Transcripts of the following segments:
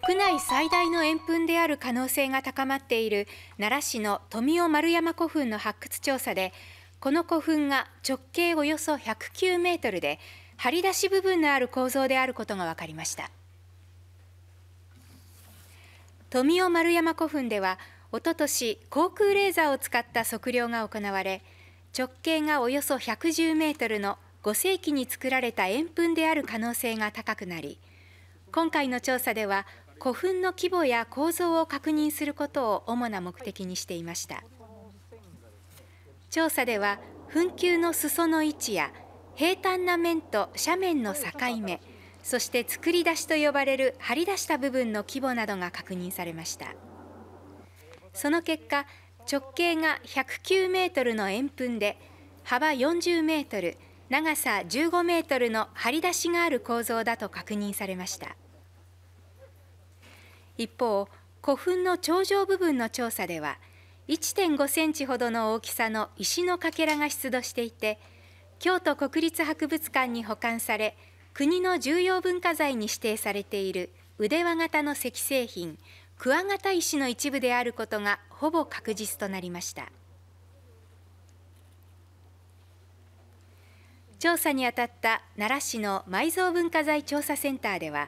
国内最大の円墳である可能性が高まっている奈良市の富雄丸山古墳の発掘調査でこの古墳が直径およそ109メートルで張り出し部分のある構造であることが分かりました富雄丸山古墳ではおととし航空レーザーを使った測量が行われ直径がおよそ110メートルの5世紀に作られた円墳である可能性が高くなり今回の調査では古墳の規模や構造を確認することを主な目的にしていました調査では墳丘の裾の位置や平坦な面と斜面の境目そして作り出しと呼ばれる張り出した部分の規模などが確認されましたその結果直径が109メートルの円墳で幅40メートル長さ15メートルの張り出しがある構造だと確認されました一方古墳の頂上部分の調査では1.5センチほどの大きさの石のかけらが出土していて京都国立博物館に保管され国の重要文化財に指定されている腕輪型の石製品クワガタ石の一部であることがほぼ確実となりました。調査にあたった奈良市の埋蔵文化財調査センターでは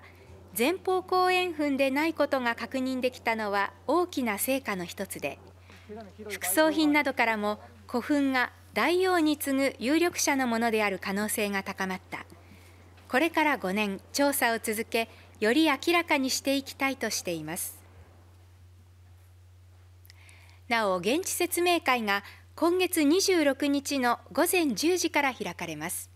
前方後円墳でないことが確認できたのは大きな成果の一つで副葬品などからも古墳が大王に次ぐ有力者のものである可能性が高まったこれから5年調査を続けより明らかにしていきたいとしていますなお現地説明会が今月26日の午前10時から開かれます。